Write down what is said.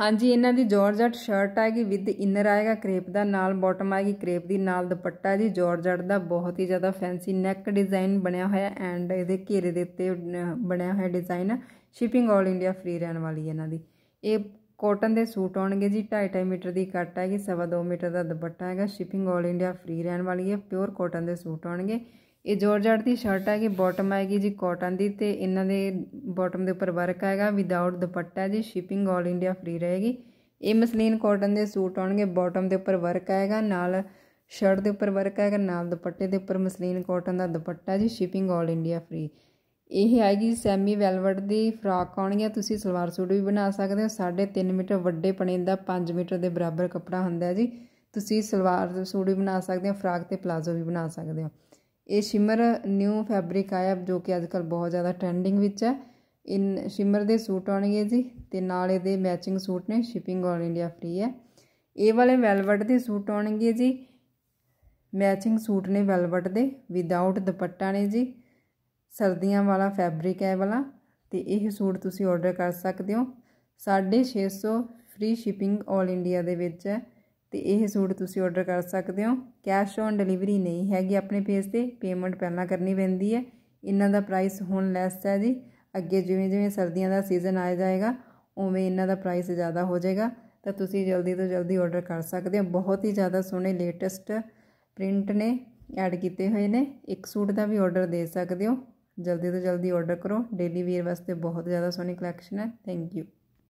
ਹਾਂਜੀ ਇਹਨਾਂ ਦੀ ਜੋਰਜਟ ਸ਼ਰਟ ਆਏਗੀ ਵਿਦ ਇਨਰ ਆਏਗਾ ਕ੍ਰੇਪ ਦਾ ਨਾਲ ਬਾਟਮ ਆਏਗੀ ਕ੍ਰੇਪ ਦੀ ਨਾਲ ਦੁਪੱਟਾ ਜੀ ਜੋਰਜਟ ਦਾ ਬਹੁਤ ਹੀ ਜ਼ਿਆਦਾ ਫੈਂਸੀ ਨੈਕ ਡਿਜ਼ਾਈਨ ਬਣਿਆ ਹੋਇਆ ਐਂਡ ਇਹਦੇ ਘੇਰੇ ਦੇ ਉੱਤੇ ਬਣਿਆ ਹੋਇਆ ਡਿਜ਼ਾਈਨ ਸ਼ਿਪਿੰਗ 올 ਇੰਡੀਆ ਫ੍ਰੀ ਰਹਿਣ ਵਾਲੀ ਇਹਨਾਂ ਦੀ ਇਹ ਕਾਟਨ ਦੇ ਸੂਟ ਆਉਣਗੇ ਜੀ 2.5 ਮੀਟਰ ਦੀ ਕੱਟ ਹੈਗੀ 2.5 ਮੀਟਰ ਦਾ ਦੁਪੱਟਾ ਹੈਗਾ ਸ਼ਿਪਿੰਗ 올 ਇੰਡੀਆ ਫ੍ਰੀ ਰਹਿਣ ਵਾਲੀ ਹੈ ਪਿਓਰ ਕਾਟਨ ਦੇ ਸੂਟ ਆਉਣਗੇ ਇਹ ਜੋਰਜਟ ਦੀ ਸ਼ਰਟ ਹੈਗੀ ਬਾਟਮ ਆਏਗੀ ਜੀ ਕਾਟਨ ਦੀ ਤੇ ਇਹਨਾਂ ਦੇ ਬਾਟਮ ਦੇ ਉੱਪਰ ਵਰਕ ਆਏਗਾ ਵਿਦਆਊਟ ਦੁਪੱਟਾ ਜੀ ਸ਼ਿਪਿੰਗ 올 ਇੰਡੀਆ ਫ੍ਰੀ ਰਹੇਗੀ ਇਹ ਮਸਲੀਨ ਕਾਟਨ ਦੇ ਸੂਟ ਆਉਣਗੇ ਬਾਟਮ ਦੇ ਉੱਪਰ ਵਰਕ ਆਏਗਾ ਨਾਲ ਸ਼ਰਟ ਦੇ ਉੱਪਰ ਵਰਕ ਆਏਗਾ ਨਾਲ ਦੁਪੱਟੇ ਦੇ ਉੱਪਰ ਮਸਲੀਨ ਕਾਟਨ ਦਾ ਦੁਪੱਟਾ ਜੀ ਸ਼ਿਪਿੰਗ 올 ਇੰਡੀਆ ਫ੍ਰੀ ਇਹ ਆਏਗੀ ਸੈਮੀ ਵੈਲਵਟ ਦੀ ਫਰਾਕ ਆਉਣੀ ਹੈ ਤੁਸੀਂ ਸਲਵਾਰ ਸੂਟ ਵੀ ਬਣਾ ਸਕਦੇ ਹੋ 3.5 ਮੀਟਰ ਵੱਡੇ ਪਣੇ ਦਾ 5 ਮੀਟਰ ਦੇ ਬਰਾਬਰ ਕੱਪੜਾ ਹੁੰਦਾ ਹੈ ਜੀ ਤੁਸੀਂ ਸਲਵਾਰ ਸੂਟ ਵੀ ਬਣਾ ਸਕਦੇ ਹੋ ਫਰਾਕ ਤੇ ਪਲਾਜ਼ੋ ਵੀ ਬਣਾ ਸਕਦੇ ਹੋ ਇਹ ਸ਼ਿਮਰ ਨਿਊ ਫੈਬਰਿਕ ਆਇਆ ਜੋ ਕਿ ਅੱਜਕੱਲ ਬਹੁਤ ਜ਼ਿਆਦਾ ਟ੍ਰੈਂਡਿੰਗ ਵਿੱਚ ਹੈ ਇਨ ਸ਼ਿਮਰ ਦੇ ਸੂਟ ਆਉਣਗੇ ਜੀ ਤੇ ਨਾਲ ਇਹਦੇ ਮੈਚਿੰਗ ਸੂਟ ਨੇ ਸ਼ਿਪਿੰਗ ਆਲ ਇੰਡੀਆ ਫ੍ਰੀ ਹੈ ਇਹ ਵਾਲੇ ਵੈਲਵਟ ਦੇ ਸੂਟ ਆਉਣਗੇ ਜੀ ਮੈਚਿੰਗ ਸੂਟ ਨੇ ਵੈਲਵਟ ਦੇ ਵਿਦਆਊਟ ਦੁਪੱਟਾ ਨੇ ਜੀ ਸਰਦੀਆਂ ਵਾਲਾ ਫੈਬਰਿਕ ਹੈ ਵਾਲਾ ਤੇ ਇਹ ਸੂਟ ਤੁਸੀਂ ਆਰਡਰ ਕਰ ਸਕਦੇ ਹੋ 650 ਫ੍ਰੀ ਸ਼ਿਪਿੰਗ ਆਲ ਇੰਡੀਆ ਦੇ ਵਿੱਚ ਹੈ ਤੇ ਇਹ ਸੂਟ ਤੁਸੀਂ ਆਰਡਰ ਕਰ ਸਕਦੇ ਹੋ ਕੈਸ਼ ਔਨ ਡਿਲੀਵਰੀ ਨਹੀਂ ਹੈਗੀ ਆਪਣੇ ਪੇਜ ਤੇ ਪੇਮੈਂਟ ਪਹਿਲਾਂ ਕਰਨੀ ਪੈਂਦੀ ਹੈ ਇਹਨਾਂ ਦਾ ਪ੍ਰਾਈਸ ਹੁਣ ਲੈਸ ਹੈ ਜੀ ਅੱਗੇ ਜਿਵੇਂ ਜਿਵੇਂ ਸਰਦੀਆਂ ਦਾ ਸੀਜ਼ਨ ਆ ਜਾਏਗਾ ਉਵੇਂ ਇਹਨਾਂ ਦਾ ਪ੍ਰਾਈਸ ਜ਼ਿਆਦਾ ਹੋ ਜਾਏਗਾ ਤਾਂ ਤੁਸੀਂ ਜਲਦੀ ਤੋਂ ਜਲਦੀ ਆਰਡਰ ਕਰ ਸਕਦੇ ਹੋ ਬਹੁਤ ਹੀ ਜ਼ਿਆਦਾ ਸੋਹਣੇ ਲੇਟੈਸਟ ਪ੍ਰਿੰਟ ਨੇ ਐਡ ਕੀਤੇ ਹੋਏ ਨੇ ਇੱਕ ਸੂਟ ਦਾ ਵੀ ਆਰਡਰ ਦੇ ਸਕਦੇ ਹੋ ਜਲਦੀ ਤੋਂ ਜਲਦੀ ਆਰਡਰ ਕਰੋ ਡੇਲੀ ਵੇਅਰ ਵਾਸਤੇ ਬਹੁਤ ਜ਼ਿਆਦਾ ਸੋਹਣੀ ਕਲੈਕਸ਼ਨ ਹੈ ਥੈਂਕ ਯੂ